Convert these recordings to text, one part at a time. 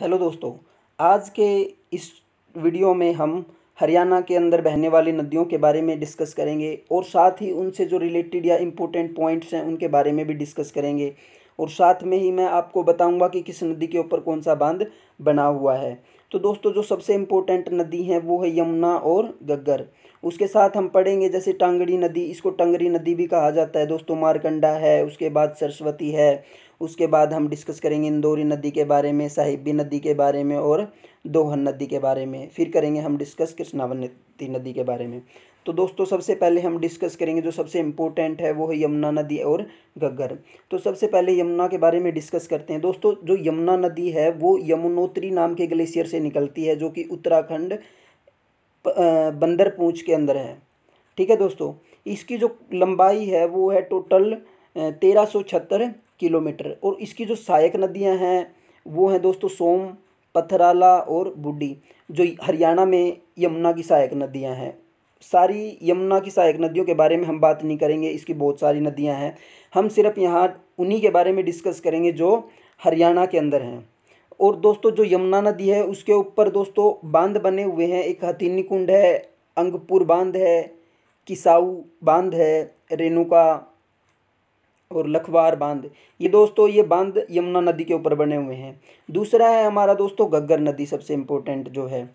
hello दोस्तों आज के इस वीडियो में हम हरियाणा के अंदर बहने वाली नदियों के बारे में डिस्कस करेंगे और साथ ही उनसे जो रिलेटेड या इम्पोर्टेंट पॉइंट्स हैं उनके बारे में भी डिस्कस करेंगे और साथ में ही मैं आपको बताऊंगा कि किस नदी के ऊपर कौन सा बांध बना हुआ है तो दोस्तों जो सबसे इम्पोर्टेंट नदी है वो है यमुना और गग्गर उसके साथ हम पढ़ेंगे जैसे टांगड़ी नदी इसको टंगरी नदी भी कहा जाता है दोस्तों मारकंडा है उसके बाद सरस्वती है उसके बाद हम डिस्कस करेंगे इंदौरी नदी के बारे में साहिबी नदी के बारे में और दोहन नदी के बारे में फिर करेंगे हम डिस्कस कृष्णावन नदी के बारे में तो दोस्तों सबसे पहले हम डिस्कस करेंगे जो सबसे इम्पोर्टेंट है वो है यमुना नदी और गग्गर तो सबसे पहले यमुना के बारे में डिस्कस करते हैं दोस्तों जो यमुना नदी है वो यमुनोत्री नाम के ग्लेशियर से निकलती है जो कि उत्तराखंड बंदर पूँछ के अंदर है ठीक है दोस्तों इसकी जो लंबाई है वो है टोटल तेरह सौ छहत्तर किलोमीटर और इसकी जो सहायक नदियाँ हैं वो हैं दोस्तों सोम पथराला और बुड्डी जो हरियाणा में यमुना की सहायक नदियां हैं सारी यमुना की सहायक नदियों के बारे में हम बात नहीं करेंगे इसकी बहुत सारी नदियां हैं हम सिर्फ यहाँ उन्हीं के बारे में डिस्कस करेंगे जो हरियाणा के अंदर हैं और दोस्तों जो यमुना नदी है उसके ऊपर दोस्तों बांध बने हुए हैं एक हथीनी कुंड है अंगपुर बांध है किसाऊ बांध है रेणुका और लखवार बांध ये दोस्तों ये बांध यमुना नदी के ऊपर बने हुए हैं दूसरा है हमारा दोस्तों गग्गर नदी सबसे इम्पोर्टेंट जो है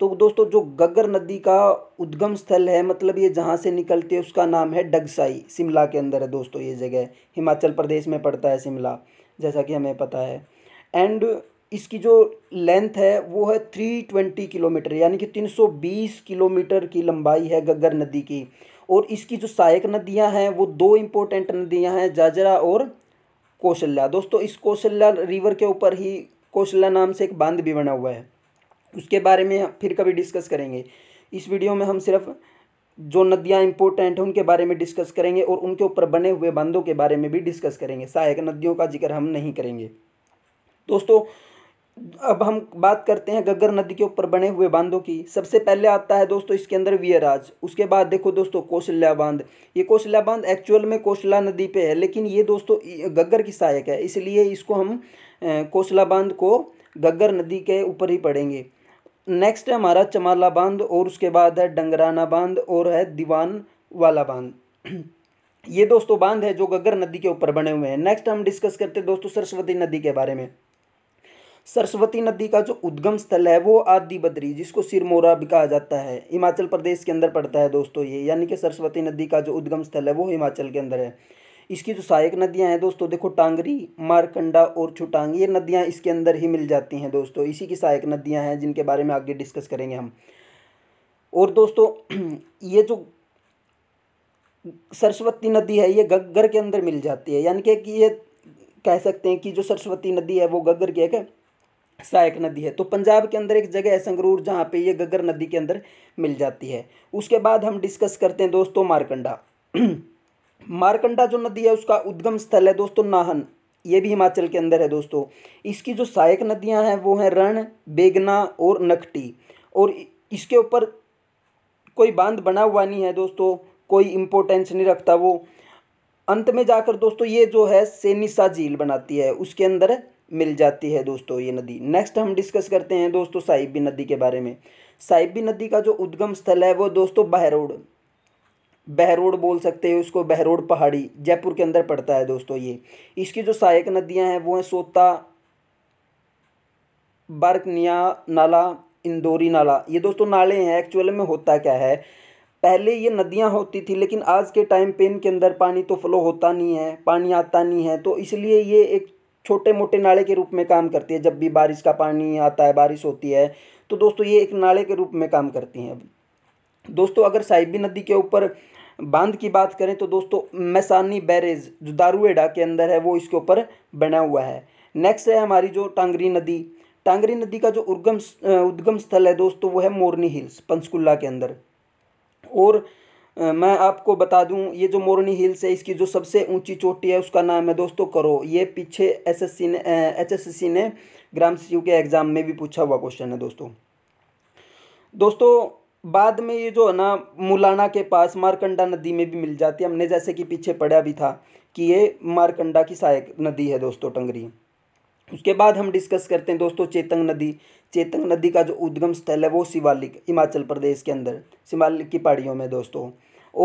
तो दोस्तों जो गगर नदी का उद्गम स्थल है मतलब ये जहाँ से निकलती है उसका नाम है डगसाई शिमला के अंदर है दोस्तों ये जगह हिमाचल प्रदेश में पड़ता है शिमला जैसा कि हमें पता है एंड इसकी जो लेंथ है वो है थ्री ट्वेंटी किलोमीटर यानी कि तीन सौ बीस किलोमीटर की लंबाई है गगर नदी की और इसकी जो सहायक नदियाँ हैं वो दो इम्पोर्टेंट नदियाँ हैं जाजरा और कौशल्या दोस्तों इस कौशल्या रिवर के ऊपर ही कौशल्या नाम से एक बांध भी बना हुआ है उसके बारे में फिर कभी डिस्कस करेंगे इस वीडियो में हम सिर्फ जो नदियाँ इंपॉर्टेंट हैं उनके बारे में डिस्कस करेंगे और उनके ऊपर बने हुए बांधों के बारे में भी डिस्कस करेंगे सहायक नदियों का जिक्र हम नहीं करेंगे दोस्तों अब हम बात करते हैं गग्गर नदी के ऊपर बने हुए बांधों की सबसे पहले आता है दोस्तों इसके अंदर वियराज उसके बाद देखो दोस्तों कौशल्या बांध ये कौशल्या बांध एक्चुअल में कौशला नदी पे है लेकिन ये दोस्तों गग्गर की सहायक है इसलिए इसको हम कौशला बांध को गग्गर नदी के ऊपर ही पढ़ेंगे नेक्स्ट है हमारा चमाला बांध और उसके बाद है डंगराना बांध और है दीवान वाला बांध ये दोस्तों बांध है जो गगर नदी के ऊपर बने हुए हैं नेक्स्ट हम डिस्कस करते हैं दोस्तों सरस्वती नदी के बारे में सरस्वती नदी का जो उद्गम स्थल है वो आदि बद्री जिसको सिरमोरा भी कहा जाता है हिमाचल प्रदेश के अंदर पड़ता है दोस्तों ये यानी कि सरस्वती नदी का जो उद्गम स्थल है वो हिमाचल के अंदर है इसकी जो सहायक नदियाँ हैं दोस्तों देखो टांगरी मारकंडा और छुटांग ये नदियाँ इसके अंदर ही मिल जाती हैं दोस्तों इसी की सहायक नदियाँ हैं जिनके बारे में आगे डिस्कस करेंगे हम और दोस्तों ये जो सरस्वती नदी है ये गग्गर के अंदर मिल जाती है यानी कि ये कह सकते हैं कि जो सरस्वती नदी है वो गग्गर की एक सहायक नदी है तो पंजाब के अंदर एक जगह है संगरूर जहाँ पे ये गग्गर नदी के अंदर मिल जाती है उसके बाद हम डिस्कस करते हैं दोस्तों मारकंडा मारकंडा जो नदी है उसका उद्गम स्थल है दोस्तों नाहन ये भी हिमाचल के अंदर है दोस्तों इसकी जो सहायक नदियां हैं वो हैं रण बेगना और नकटी और इसके ऊपर कोई बांध बना हुआ नहीं है दोस्तों कोई इम्पोर्टेंस नहीं रखता वो अंत में जाकर दोस्तों ये जो है सेनिसा झील बनाती है उसके अंदर मिल जाती है दोस्तों ये नदी नेक्स्ट हम डिस्कस करते हैं दोस्तों साहिबी नदी के बारे में साहिबी नदी का जो उद्गम स्थल है वो दोस्तों बहरोड बहरोड बोल सकते हो इसको बहरोड पहाड़ी जयपुर के अंदर पड़ता है दोस्तों ये इसकी जो सहायक नदियां हैं वो हैं सोता बर्कनिया नाला इंदौरी नाला ये दोस्तों नाले हैं एक्चुअल में होता क्या है पहले ये नदियाँ होती थी लेकिन आज के टाइम पे इनके अंदर पानी तो फ्लो होता नहीं है पानी आता नहीं है तो इसलिए ये एक छोटे मोटे नाले के रूप में काम करती है जब भी बारिश का पानी आता है बारिश होती है तो दोस्तों ये एक नाले के रूप में काम करती हैं दोस्तों अगर साहिबी नदी के ऊपर बांध की बात करें तो दोस्तों मैसानी बैरेज जो दारूएडा के अंदर है वो इसके ऊपर बना हुआ है नेक्स्ट है हमारी जो टांगरी नदी टांगरी नदी का जो उर्गम उद्गम स्थल है दोस्तों वो है मोरनी हिल्स पंचकुला के अंदर और मैं आपको बता दूं ये जो मोरनी हिल्स है इसकी जो सबसे ऊंची चोटी है उसका नाम है दोस्तों करो ये पीछे एसएससी ने एचएससी ने ग्राम सचिव के एग्ज़ाम में भी पूछा हुआ क्वेश्चन है दोस्तों दोस्तों बाद में ये जो है ना मुलाना के पास मारकंडा नदी में भी मिल जाती है हमने जैसे कि पीछे पढ़ा भी था कि ये मारकंडा की सहायक नदी है दोस्तों टंगरी उसके बाद हम डिस्कस करते हैं दोस्तों चेतंग नदी चेतंग नदी का जो उद्गम स्थल है वो शिवालिक हिमाचल प्रदेश के अंदर शिवालिक की पहाड़ियों में दोस्तों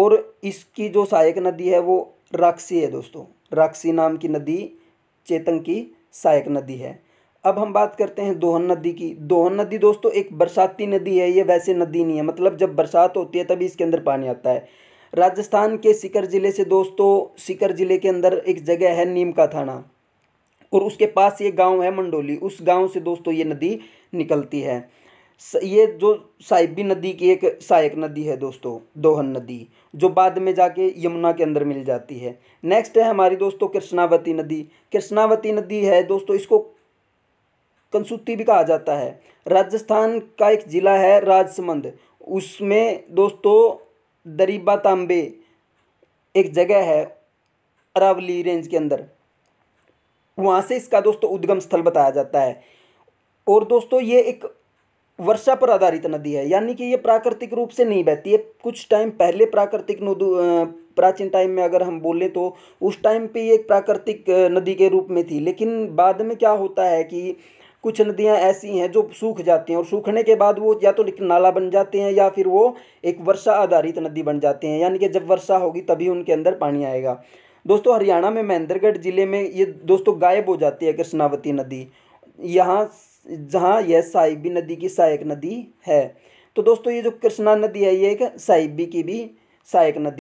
और इसकी जो सहायक नदी है वो राक्षी है दोस्तों राक्षी नाम की नदी चेतंग की सहायक नदी है अब हम बात करते हैं दोहन नदी की दोहन नदी दोस्तों एक बरसाती नदी है ये वैसे नदी नहीं है मतलब जब बरसात होती है तभी इसके अंदर पानी आता है राजस्थान के सीकर ज़िले से दोस्तों सीकर ज़िले के अंदर एक जगह है नीम का थाना और उसके पास ये गांव है मंडोली उस गांव से दोस्तों ये नदी निकलती है ये जो साहिबी नदी की एक सहायक नदी है दोस्तों दोहन नदी जो बाद में जाके यमुना के अंदर मिल जाती है नेक्स्ट है हमारी दोस्तों कृष्णावती नदी कृष्णावती नदी है दोस्तों इसको कंसुती भी कहा जाता है राजस्थान का एक ज़िला है राजसमंद उसमें दोस्तों दरीबा तांबे एक जगह है अरावली रेंज के अंदर वहाँ से इसका दोस्तों उद्गम स्थल बताया जाता है और दोस्तों ये एक वर्षा पर आधारित नदी है यानी कि ये प्राकृतिक रूप से नहीं बहती है कुछ टाइम पहले प्राकृतिक प्राचीन टाइम में अगर हम बोलें तो उस टाइम पे ये एक प्राकृतिक नदी के रूप में थी लेकिन बाद में क्या होता है कि कुछ नदियाँ ऐसी हैं जो सूख जाती हैं और सूखने के बाद वो या तो नाला बन जाते हैं या फिर वो एक वर्षा आधारित नदी बन जाते हैं यानी कि जब वर्षा होगी तभी उनके अंदर पानी आएगा दोस्तों हरियाणा में महेंद्रगढ़ ज़िले में ये दोस्तों गायब हो जाती है कृष्णावती नदी यहाँ जहाँ यह साहिबी नदी की सहायक नदी है तो दोस्तों ये जो कृष्णा नदी है ये एक साहिबी की भी सहायक नदी